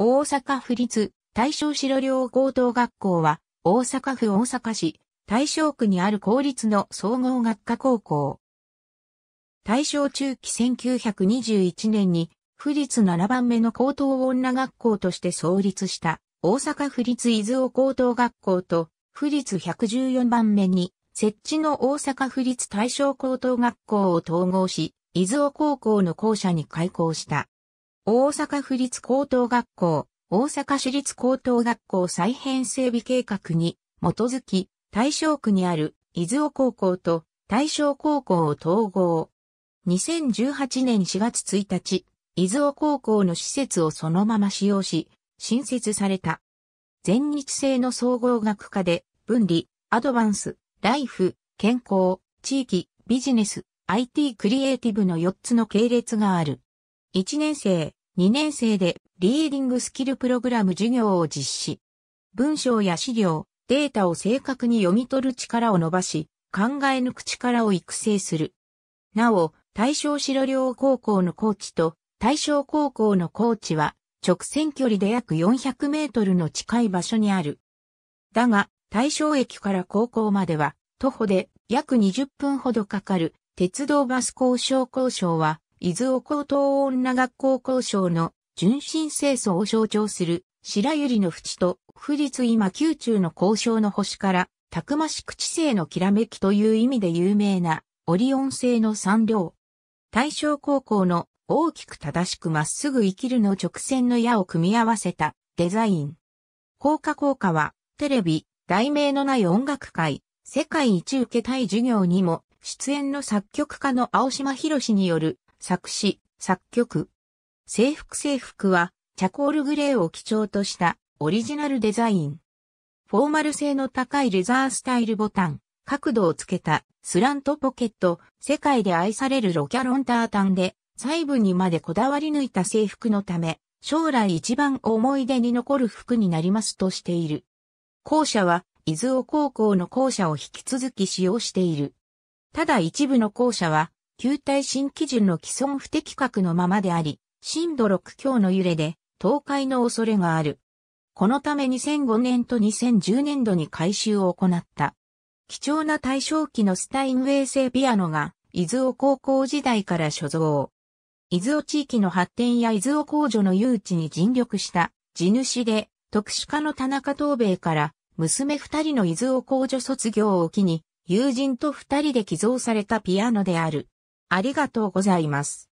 大阪府立大正白両高等学校は、大阪府大阪市、大正区にある公立の総合学科高校。大正中期1921年に、府立7番目の高等女学校として創立した、大阪府立伊豆尾高等学校と、府立114番目に、設置の大阪府立大正高等学校を統合し、伊豆尾高校の校舎に開校した。大阪府立高等学校、大阪市立高等学校再編整備計画に基づき、大正区にある伊豆尾高校と大正高校を統合。2018年4月1日、伊豆尾高校の施設をそのまま使用し、新設された。全日制の総合学科で、分離、アドバンス、ライフ、健康、地域、ビジネス、IT クリエイティブの4つの系列がある。1年生、2年生でリーディングスキルプログラム授業を実施。文章や資料、データを正確に読み取る力を伸ばし、考え抜く力を育成する。なお、大正白陵高校のコーチと大正高校のコーチは直線距離で約400メートルの近い場所にある。だが、大正駅から高校までは徒歩で約20分ほどかかる鉄道バス交渉交渉は伊豆高等女学校校章の純真清楚を象徴する白百合の淵と、不立今宮中の交渉の星から、たくましく知性のきらめきという意味で有名な、オリオン星の三両。大正高校の大きく正しくまっすぐ生きるの直線の矢を組み合わせたデザイン。効果効果は、テレビ、題名のない音楽会、世界一受けたい授業にも、出演の作曲家の青島博による作詞、作曲。制服制服は、チャコールグレーを基調としたオリジナルデザイン。フォーマル性の高いレザースタイルボタン、角度をつけたスラントポケット、世界で愛されるロキャロンタータンで、細部にまでこだわり抜いた制服のため、将来一番思い出に残る服になりますとしている。校舎は、伊豆尾高校の校舎を引き続き使用している。ただ一部の校舎は、旧体新基準の既存不適格のままであり、震度6強の揺れで倒壊の恐れがある。このため2005年と2010年度に改修を行った。貴重な対象機のスタインウェイ製ピアノが、伊豆尾高校時代から所蔵。伊豆尾地域の発展や伊豆尾工場の誘致に尽力した地主で、特殊科の田中東米から娘二人の伊豆尾工場卒業を機に、友人と二人で寄贈されたピアノである。ありがとうございます。